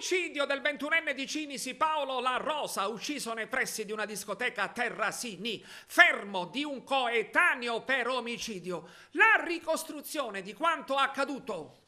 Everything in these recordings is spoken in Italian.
Omicidio del ventunenne di Cinisi Paolo La Rosa, ucciso nei pressi di una discoteca a Terrasini, fermo di un coetaneo per omicidio. La ricostruzione di quanto accaduto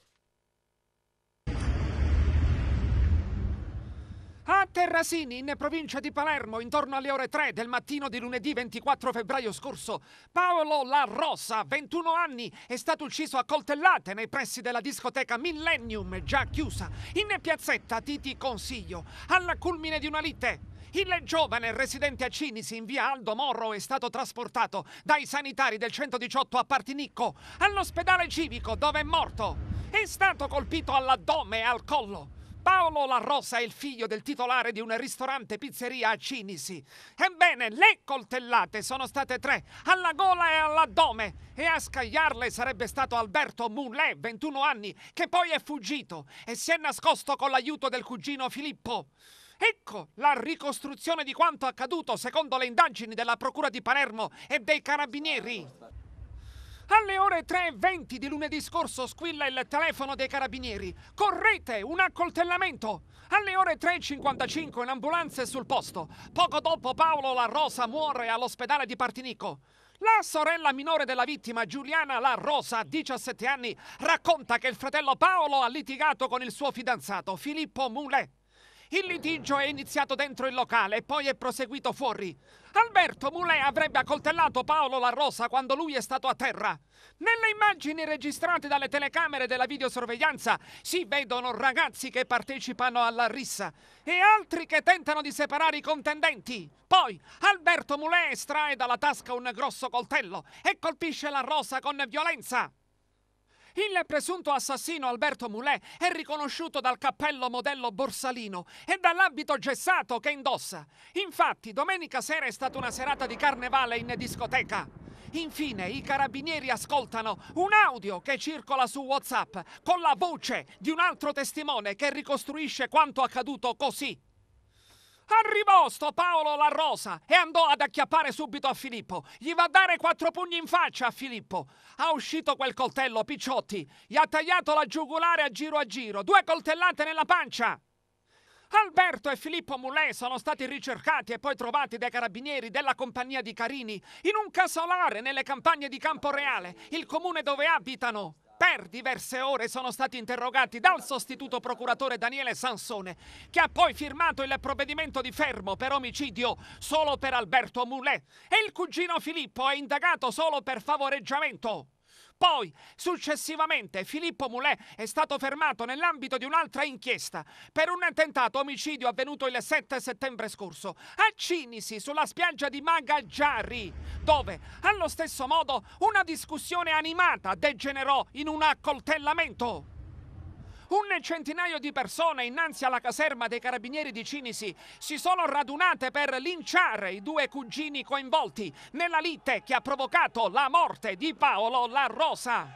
Terrasini, in provincia di Palermo, intorno alle ore 3 del mattino di lunedì 24 febbraio scorso, Paolo La Rosa, 21 anni, è stato ucciso a coltellate nei pressi della discoteca Millennium, già chiusa, in piazzetta Titi Consiglio, alla culmine di una lite. Il giovane residente a Cinisi in via Aldo Morro è stato trasportato dai sanitari del 118 a Partinicco all'ospedale civico dove è morto. È stato colpito all'addome e al collo. Paolo La Rosa è il figlio del titolare di un ristorante pizzeria a Cinisi. Ebbene, le coltellate sono state tre, alla gola e all'addome. E a scagliarle sarebbe stato Alberto Moulet, 21 anni, che poi è fuggito e si è nascosto con l'aiuto del cugino Filippo. Ecco la ricostruzione di quanto accaduto secondo le indagini della Procura di Palermo e dei Carabinieri. Alle ore 3.20 di lunedì scorso squilla il telefono dei carabinieri. Correte, un accoltellamento! Alle ore 3.55 un'ambulanza è sul posto. Poco dopo Paolo La Rosa muore all'ospedale di Partinico. La sorella minore della vittima, Giuliana La Rosa, 17 anni, racconta che il fratello Paolo ha litigato con il suo fidanzato, Filippo Mulet. Il litigio è iniziato dentro il locale e poi è proseguito fuori. Alberto Mulè avrebbe accoltellato Paolo La Rosa quando lui è stato a terra. Nelle immagini registrate dalle telecamere della videosorveglianza si vedono ragazzi che partecipano alla rissa e altri che tentano di separare i contendenti. Poi Alberto Mulè estrae dalla tasca un grosso coltello e colpisce La Rosa con violenza. Il presunto assassino Alberto Mulè è riconosciuto dal cappello modello borsalino e dall'abito gessato che indossa. Infatti, domenica sera è stata una serata di carnevale in discoteca. Infine, i carabinieri ascoltano un audio che circola su WhatsApp con la voce di un altro testimone che ricostruisce quanto accaduto così. Arrivò sto Paolo La Rosa e andò ad acchiappare subito a Filippo. Gli va a dare quattro pugni in faccia a Filippo. Ha uscito quel coltello, Picciotti. Gli ha tagliato la giugulare a giro a giro. Due coltellate nella pancia. Alberto e Filippo Mulè sono stati ricercati e poi trovati dai carabinieri della compagnia di Carini in un casolare nelle campagne di Camporeale, il comune dove abitano per diverse ore sono stati interrogati dal sostituto procuratore Daniele Sansone, che ha poi firmato il provvedimento di fermo per omicidio solo per Alberto Moulet e il cugino Filippo è indagato solo per favoreggiamento. Poi, successivamente, Filippo Moulet è stato fermato nell'ambito di un'altra inchiesta per un tentato omicidio avvenuto il 7 settembre scorso a Cinisi, sulla spiaggia di Magaggiari, dove, allo stesso modo, una discussione animata degenerò in un accoltellamento. Un centinaio di persone innanzi alla caserma dei carabinieri di Cinisi si sono radunate per linciare i due cugini coinvolti nella lite che ha provocato la morte di Paolo La Rosa.